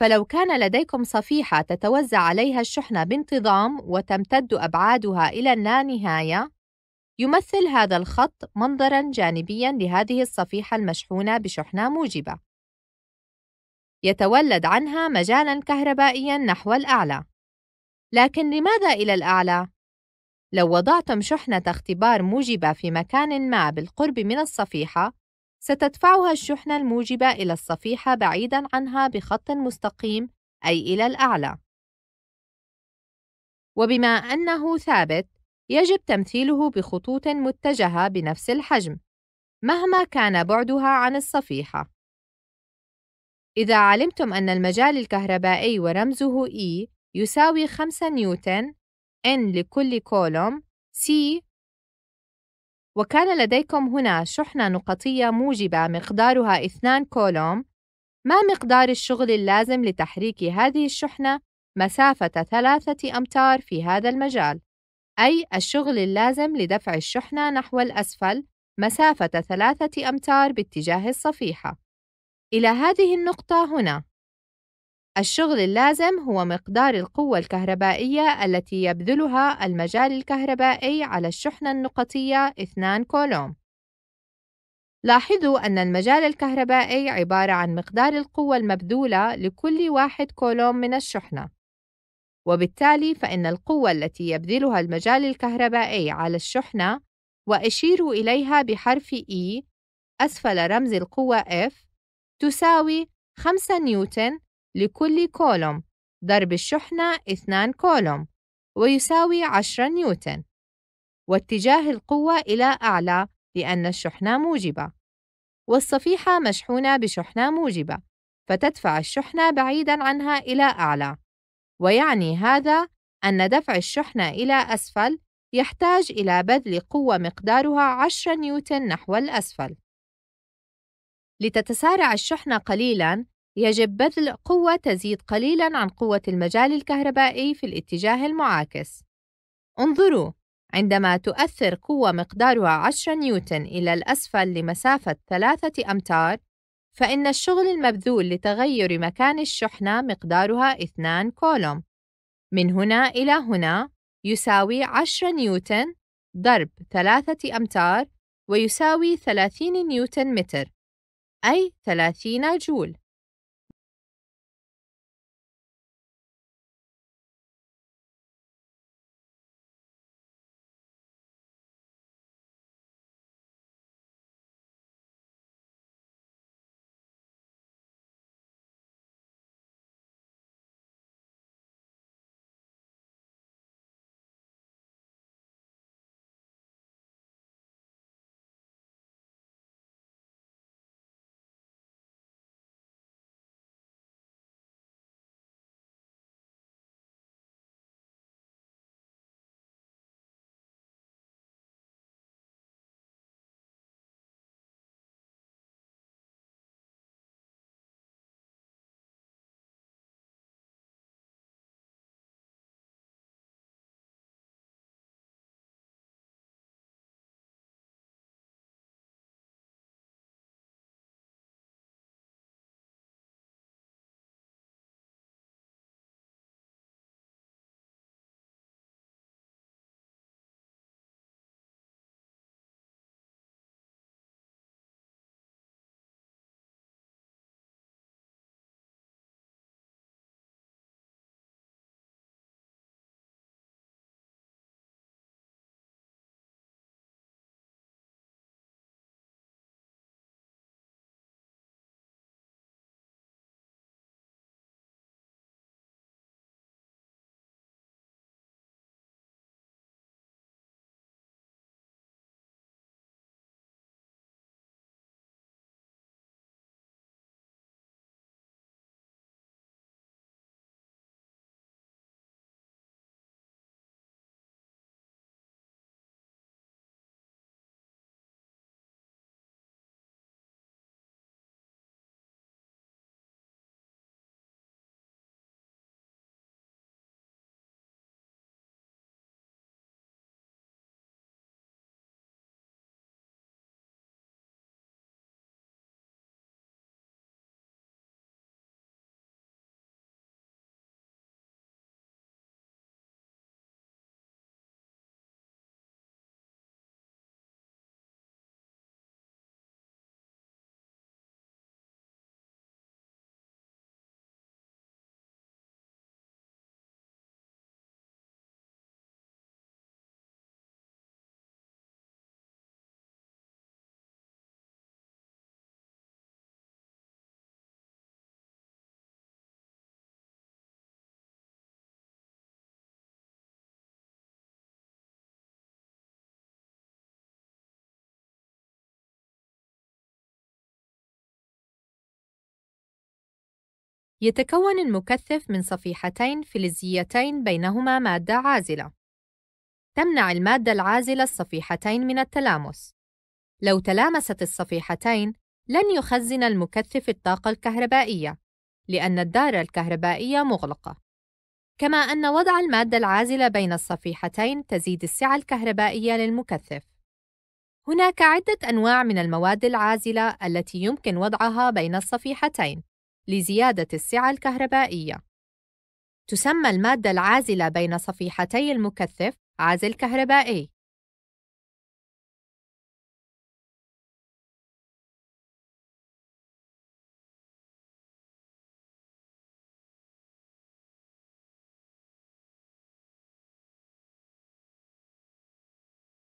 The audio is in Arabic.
فلو كان لديكم صفيحة تتوزع عليها الشحنة بانتظام وتمتد أبعادها إلى اللانهاية، يمثل هذا الخط منظرًا جانبيًا لهذه الصفيحة المشحونة بشحنة موجبة. يتولد عنها مجالًا كهربائيًا نحو الأعلى. لكن لماذا إلى الأعلى؟ لو وضعتم شحنة اختبار موجبة في مكان ما بالقرب من الصفيحة، ستدفعها الشحنة الموجبة إلى الصفيحة بعيدًا عنها بخط مستقيم أي إلى الأعلى. وبما أنه ثابت، يجب تمثيله بخطوط متجهة بنفس الحجم، مهما كان بعدها عن الصفيحة. إذا علمتم أن المجال الكهربائي ورمزه E يساوي 5 نيوتن، N لكل كولوم، C وكان لديكم هنا شحنة نقطية موجبة مقدارها 2 كولوم ما مقدار الشغل اللازم لتحريك هذه الشحنة مسافة ثلاثة أمتار في هذا المجال أي الشغل اللازم لدفع الشحنة نحو الأسفل مسافة ثلاثة أمتار باتجاه الصفيحة إلى هذه النقطة هنا الشغل اللازم هو مقدار القوة الكهربائية التي يبذلها المجال الكهربائي على الشحنة النقطية 2 كولوم. لاحظوا أن المجال الكهربائي عبارة عن مقدار القوة المبذولة لكل واحد كولوم من الشحنة، وبالتالي فإن القوة التي يبذلها المجال الكهربائي على الشحنة وأشير إليها بحرف E أسفل رمز القوة F تساوي 5 نيوتن لكل كولوم ضرب الشحنة 2 كولوم ويساوي 10 نيوتن واتجاه القوة إلى أعلى لأن الشحنة موجبة والصفيحة مشحونة بشحنة موجبة فتدفع الشحنة بعيدًا عنها إلى أعلى ويعني هذا أن دفع الشحنة إلى أسفل يحتاج إلى بذل قوة مقدارها 10 نيوتن نحو الأسفل لتتسارع الشحنة قليلاً يجب بذل قوة تزيد قليلاً عن قوة المجال الكهربائي في الاتجاه المعاكس. انظروا، عندما تؤثر قوة مقدارها 10 نيوتن إلى الأسفل لمسافة 3 أمتار، فإن الشغل المبذول لتغير مكان الشحنة مقدارها 2 كولوم. من هنا إلى هنا يساوي 10 نيوتن ضرب 3 أمتار ويساوي 30 نيوتن متر، أي 30 جول. يتكون المكثف من صفيحتين فلزيتين بينهما مادة عازلة. تمنع المادة العازلة الصفيحتين من التلامس. لو تلامست الصفيحتين، لن يخزن المكثف الطاقة الكهربائية، لأن الدارة الكهربائية مغلقة. كما أن وضع المادة العازلة بين الصفيحتين تزيد السعة الكهربائية للمكثف. هناك عدة أنواع من المواد العازلة التي يمكن وضعها بين الصفيحتين. لزيادة السعة الكهربائية. تسمى المادة العازلة بين صفيحتي المكثف عازل كهربائي.